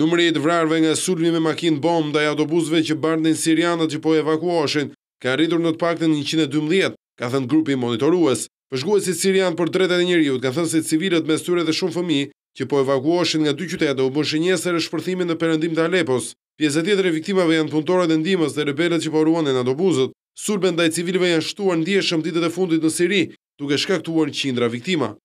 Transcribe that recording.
Numri i të vrarëve nga sulmi me makinë bomb dhe autobusëve që bardhnin sirianët që po evakuoheshin ka arritur në të paktën 112, ka thënë grupi monitorues. Pëshguesi sirian për drejtat e njëriut, ka thënë se civilët me styre dhe shumë fëmijë që po evakuoheshin nga dy qytete u bën shënjesë rreth shpërthimit në perëndim të Alepos. Pjesa tjetër e viktimave janë punëtorët e ndihmës dhe rebelët që po ruanin autobusët. Sulmet ndaj civilëve janë shtuar ndjeshëm ditët e fundit në Siri, duke shkaktuar qindra viktima.